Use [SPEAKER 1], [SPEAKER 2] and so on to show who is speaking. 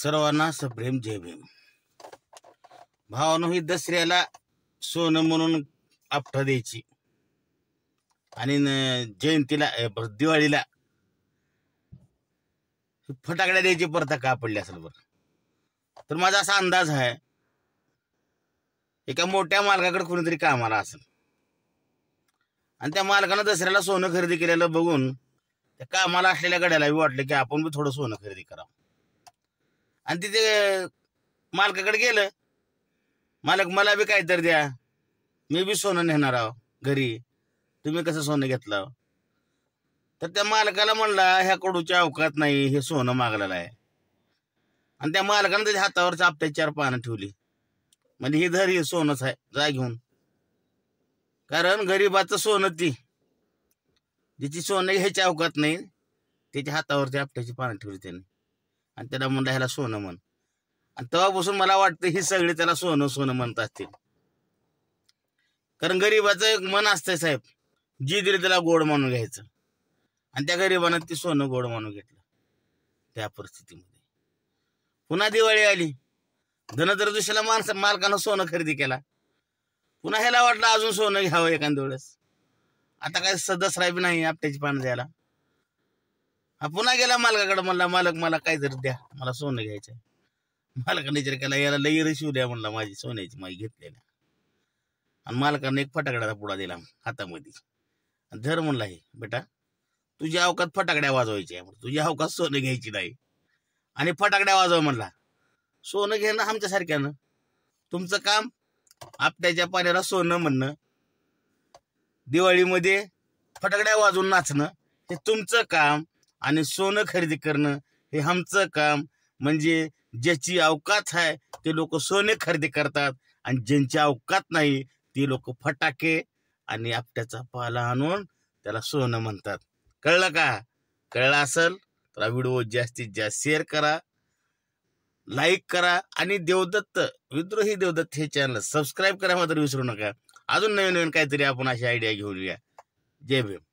[SPEAKER 1] सर्वांना सप्रेम जय भीम भावानो ही दसऱ्याला सोनं म्हणून आपठा द्यायची आणि जयंतीला दिवाळीला फटाकड्या द्यायची परता का पडली असेल बरं तर माझा असा अंदाज आहे एका मोठ्या मालकाकडे कोणीतरी कामाला असेल आणि त्या मालकानं दसऱ्याला सोनं खरेदी केलेलं बघून त्या कामाला असलेल्या गड्यालाही वाटलं की आपण बी थोडं सोनं खरेदी करावं आणि तिथे मालकाकडे गेलं मालक मला बी काय तर द्या मी बी सोनं नेणार आहो घरी तुम्ही कसं सोनं घेतलं तर त्या मालकाला म्हणला ह्या कडूच्या अवकात नाही हे सोनं मागलेलं आहे आणि त्या मालकानं त्याच्या हातावरच्या चापट्या चार पानं ठेवली म्हणजे हे धर हे सोनंच आहे जा घेऊन कारण गरीबाचं सोनं ती जिची सोनं ह्याच्या अवकात नाही त्याच्या हातावरच्या आपट्याची पानं ठेवली त्यांनी आणि त्याला म्हणलं ह्याला सोनं म्हण आणि तेव्हापासून मला वाटतं ही सगळी त्याला सोनं सोनं म्हणत असतील कारण गरीबाचं एक मन असतंय साहेब जी दिली त्याला गोड मानून घ्यायचं आणि त्या गरीबानं ती सोनं गोड मानून घेतलं त्या परिस्थितीमध्ये पुन्हा दिवाळी आली धनत्रदुशीला माणसं मालकानं सोनं खरेदी केला पुन्हा ह्याला वाटलं अजून सोनं घ्यावं एखाद्या वेळेस आता काय सदस्य नाही आपट्याची पानं द्यायला हा पुन्हा गेला मालकाकडे म्हणला मालक मला काय जर द्या मला सोनं घ्यायचं मालकाने जर केला याला लई रशिव द्या म्हणला माझी सोन्याची माई घेतलेल्या आणि मालकाने एक फटाकड्याचा पुडा दिला हातामध्ये धर म्हणला हे बेटा तुझ्या अवकात फटाकड्या वाजवायच्या तुझ्या अवकात सोनं घ्यायची नाही आणि फटाकड्या वाजवा म्हणला सोनं घेणं आमच्यासारख्यानं तुमचं काम आपट्याच्या पाण्याला सोनं म्हणणं दिवाळीमध्ये फटाकड्या वाजवून नाचणं हे तुमचं काम आणि सोनं खरेदी करणं हे आमचं काम म्हणजे ज्याची अवकात आहे ते लोक सोने खरेदी करतात आणि ज्यांची अवकात नाही ती लोक फटाके आणि आपट्याचा पाला आणून त्याला सोनं म्हणतात कळलं का कळलं असेल तर व्हिडिओ जास्तीत जास्त शेअर करा लाईक करा आणि देवदत्त विद्रोही देवदत्त हे चॅनल सबस्क्राईब करा मात्र विसरू नका अजून नवीन नवीन काहीतरी आपण अशी आयडिया घेऊन या जय भीम